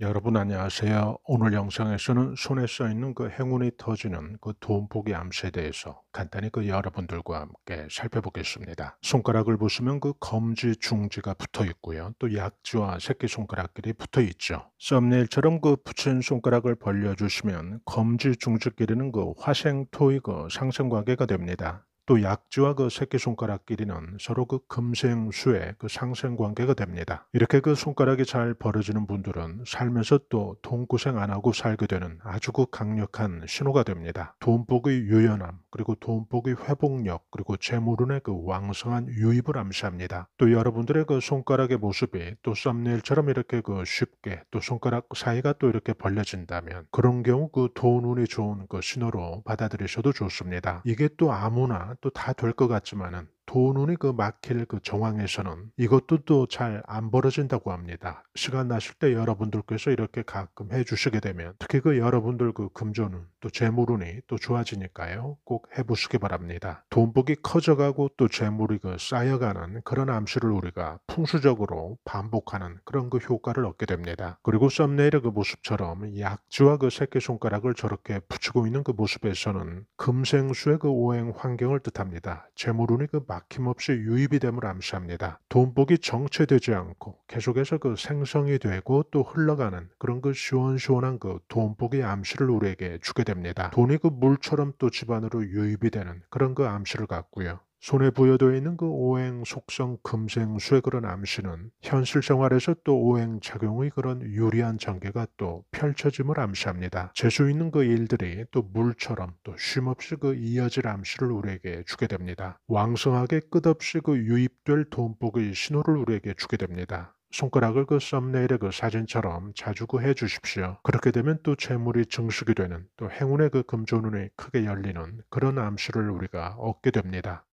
여러분 안녕하세요. 오늘 영상에서는 손에 써있는 그 행운이 터지는 그 돈복의 암세에 대해서 간단히 그 여러분들과 함께 살펴보겠습니다. 손가락을 보시면 그 검지, 중지가 붙어 있고요. 또 약지와 새끼손가락끼리 붙어 있죠. 썸네일처럼 그 붙인 손가락을 벌려주시면 검지, 중지끼리는 그 화생토의 그상승관계가 됩니다. 또 약주와 그 새끼손가락끼리는 서로 그 금생수의 그 상생관계가 됩니다. 이렇게 그 손가락이 잘 벌어지는 분들은 살면서 또 돈고생 안 하고 살게 되는 아주 그 강력한 신호가 됩니다. 돈복의 유연함, 그리고 돈복의 회복력, 그리고 재물운의 그 왕성한 유입을 암시합니다. 또 여러분들의 그 손가락의 모습이 또 썸네일처럼 이렇게 그 쉽게 또 손가락 사이가 또 이렇게 벌려진다면 그런 경우 그 돈운이 좋은 그 신호로 받아들이셔도 좋습니다. 이게 또 아무나 또다될것 같지만은 도눈이 그 막힐 그 정황에서는 이것도 또 잘 안 벌어진다고 합니다. 시간 나실 때 여러분들께서 이렇게 가끔 해주시게 되면 특히 그 여러분들 그 금전은 또 재물운이 또 좋아지니까요. 꼭 해보시기 바랍니다. 돈복이 커져가고 또 재물이 그 쌓여가는 그런 암시를 우리가 풍수적으로 반복하는 그런 그 효과를 얻게 됩니다. 그리고 썸네일의 그 모습처럼 약지와 그 새끼손가락을 저렇게 붙이고 있는 그 모습에서는 금생수의 그 오행 환경을 뜻합니다. 재물운이 그막 막힘없이 유입이 됨을 암시합니다. 돈복이 정체되지 않고 계속해서 그 생성이 되고 또 흘러가는 그런 그 시원시원한 그 돈복의 암시를 우리에게 주게 됩니다. 돈이 그 물처럼 또 집안으로 유입이 되는 그런 그 암시를 갖고요. 손에 부여되어 있는 그 오행 속성 금생수의 그런 암시는 현실 생활에서 또 오행 작용의 그런 유리한 전개가 또 펼쳐짐을 암시합니다. 재수 있는 그 일들이 또 물처럼 또 쉼없이 그 이어질 암시를 우리에게 주게 됩니다. 왕성하게 끝없이 그 유입될 돈복의 신호를 우리에게 주게 됩니다. 손가락을 그 썸네일의 그 사진처럼 자주 구해 주십시오. 그렇게 되면 또 재물이 증식이 되는 또 행운의 그 금조눈이 크게 열리는 그런 암시를 우리가 얻게 됩니다.